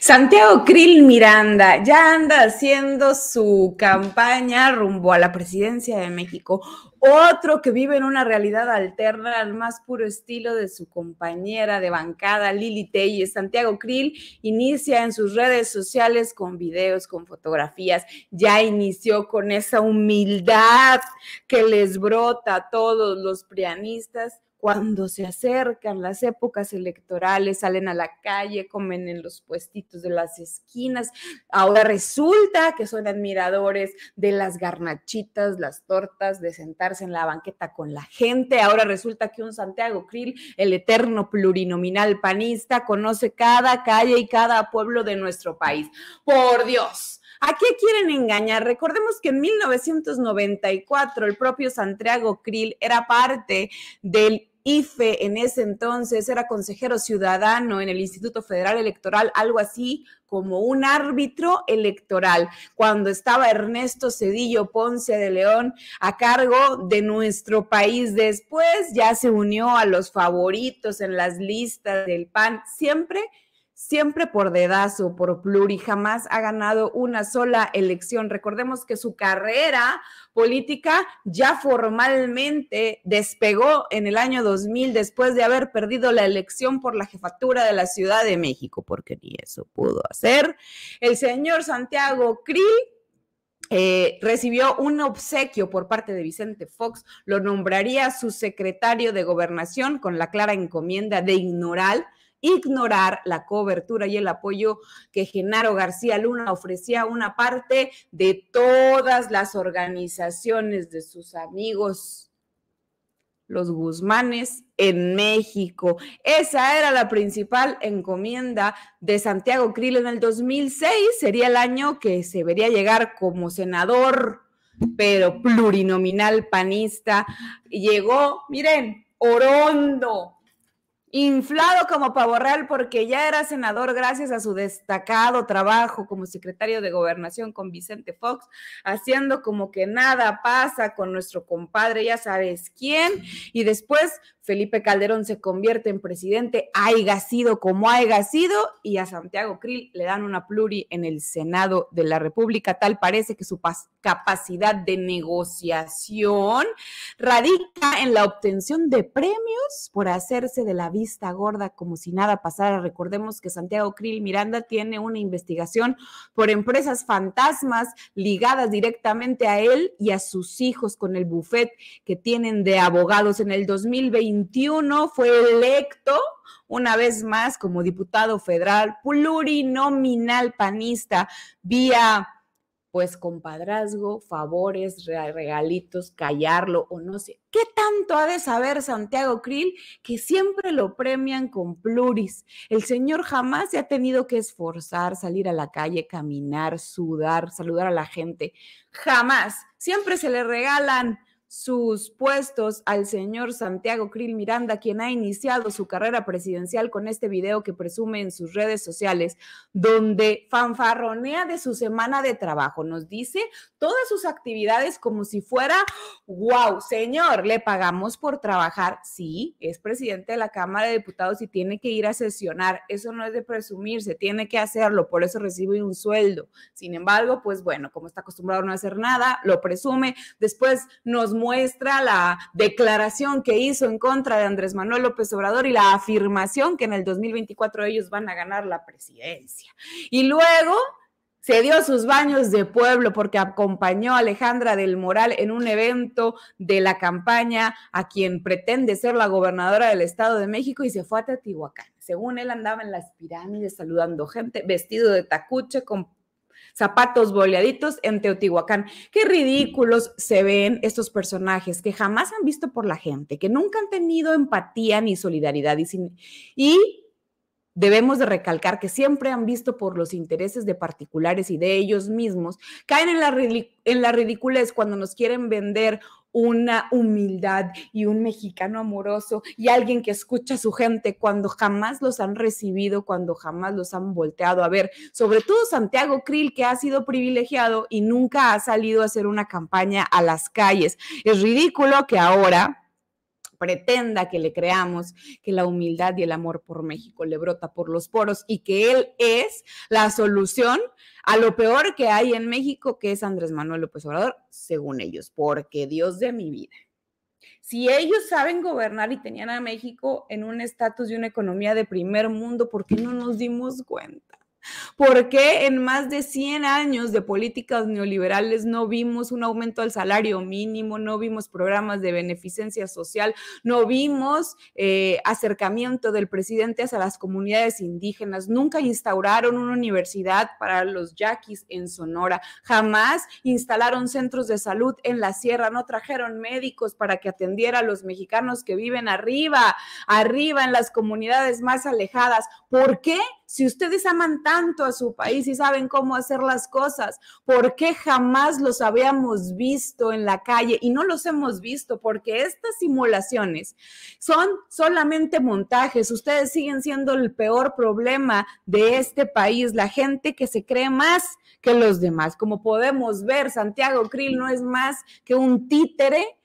Santiago Krill Miranda ya anda haciendo su campaña rumbo a la presidencia de México otro que vive en una realidad alterna al más puro estilo de su compañera de bancada Lili Telles. Santiago Krill inicia en sus redes sociales con videos, con fotografías. Ya inició con esa humildad que les brota a todos los prianistas cuando se acercan las épocas electorales, salen a la calle, comen en los puestitos de las esquinas. Ahora resulta que son admiradores de las garnachitas, las tortas, de sentar en la banqueta con la gente. Ahora resulta que un Santiago Krill, el eterno plurinominal panista, conoce cada calle y cada pueblo de nuestro país. Por Dios. ¿A qué quieren engañar? Recordemos que en 1994 el propio Santiago Krill era parte del IFE en ese entonces, era consejero ciudadano en el Instituto Federal Electoral, algo así como un árbitro electoral, cuando estaba Ernesto Cedillo Ponce de León a cargo de nuestro país. Después ya se unió a los favoritos en las listas del PAN, siempre siempre por dedazo, por pluri, jamás ha ganado una sola elección. Recordemos que su carrera política ya formalmente despegó en el año 2000 después de haber perdido la elección por la jefatura de la Ciudad de México, porque ni eso pudo hacer. El señor Santiago Cri eh, recibió un obsequio por parte de Vicente Fox, lo nombraría su secretario de gobernación con la clara encomienda de ignorar ignorar la cobertura y el apoyo que Genaro García Luna ofrecía a una parte de todas las organizaciones de sus amigos los Guzmanes en México. Esa era la principal encomienda de Santiago Krill en el 2006. Sería el año que se vería llegar como senador, pero plurinominal panista. Llegó, miren, Orondo, inflado como pavo porque ya era senador gracias a su destacado trabajo como secretario de gobernación con Vicente Fox, haciendo como que nada pasa con nuestro compadre, ya sabes quién, y después Felipe Calderón se convierte en presidente, haiga sido como haiga sido, y a Santiago Krill le dan una pluri en el Senado de la República. Tal parece que su capacidad de negociación radica en la obtención de premios por hacerse de la vista gorda como si nada pasara. Recordemos que Santiago Krill Miranda tiene una investigación por empresas fantasmas ligadas directamente a él y a sus hijos con el buffet que tienen de abogados en el 2020 fue electo una vez más como diputado federal plurinominal panista vía pues compadrazgo, favores, regalitos, callarlo o no sé. ¿Qué tanto ha de saber Santiago Krill que siempre lo premian con pluris? El señor jamás se ha tenido que esforzar, salir a la calle, caminar, sudar, saludar a la gente. Jamás. Siempre se le regalan sus puestos al señor Santiago Krill Miranda, quien ha iniciado su carrera presidencial con este video que presume en sus redes sociales, donde fanfarronea de su semana de trabajo. Nos dice todas sus actividades como si fuera, wow, señor, le pagamos por trabajar. Sí, es presidente de la Cámara de Diputados y tiene que ir a sesionar. Eso no es de presumirse, tiene que hacerlo, por eso recibe un sueldo. Sin embargo, pues bueno, como está acostumbrado a no hacer nada, lo presume, después nos muestra la declaración que hizo en contra de Andrés Manuel López Obrador y la afirmación que en el 2024 ellos van a ganar la presidencia. Y luego se dio sus baños de pueblo porque acompañó a Alejandra del Moral en un evento de la campaña a quien pretende ser la gobernadora del Estado de México y se fue a Teotihuacán. Según él andaba en las pirámides saludando gente, vestido de tacuche, con zapatos boleaditos en Teotihuacán. Qué ridículos se ven estos personajes que jamás han visto por la gente, que nunca han tenido empatía ni solidaridad y, debemos de recalcar que siempre han visto por los intereses de particulares y de ellos mismos, caen en la, en la ridiculez cuando nos quieren vender una humildad y un mexicano amoroso y alguien que escucha a su gente cuando jamás los han recibido, cuando jamás los han volteado a ver. Sobre todo Santiago Krill, que ha sido privilegiado y nunca ha salido a hacer una campaña a las calles. Es ridículo que ahora pretenda que le creamos que la humildad y el amor por México le brota por los poros y que él es la solución a lo peor que hay en México, que es Andrés Manuel López Obrador, según ellos, porque Dios de mi vida. Si ellos saben gobernar y tenían a México en un estatus y una economía de primer mundo, ¿por qué no nos dimos cuenta? ¿Por qué en más de 100 años de políticas neoliberales no vimos un aumento al salario mínimo, no vimos programas de beneficencia social, no vimos eh, acercamiento del presidente hacia las comunidades indígenas? Nunca instauraron una universidad para los yaquis en Sonora, jamás instalaron centros de salud en la sierra, no trajeron médicos para que atendiera a los mexicanos que viven arriba, arriba en las comunidades más alejadas. ¿Por qué si ustedes aman tanto a su país y saben cómo hacer las cosas, ¿por qué jamás los habíamos visto en la calle? Y no los hemos visto porque estas simulaciones son solamente montajes. Ustedes siguen siendo el peor problema de este país, la gente que se cree más que los demás. Como podemos ver, Santiago Krill no es más que un títere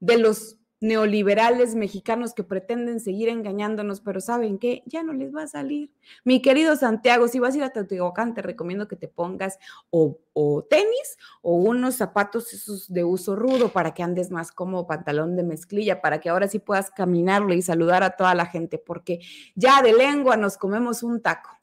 de los neoliberales mexicanos que pretenden seguir engañándonos, pero ¿saben que Ya no les va a salir. Mi querido Santiago, si vas a ir a Teotihuacán, te recomiendo que te pongas o, tenis o unos zapatos esos de uso rudo para que andes más como pantalón de mezclilla, para que ahora sí puedas caminarlo y saludar a toda la gente, porque ya de lengua nos comemos un taco.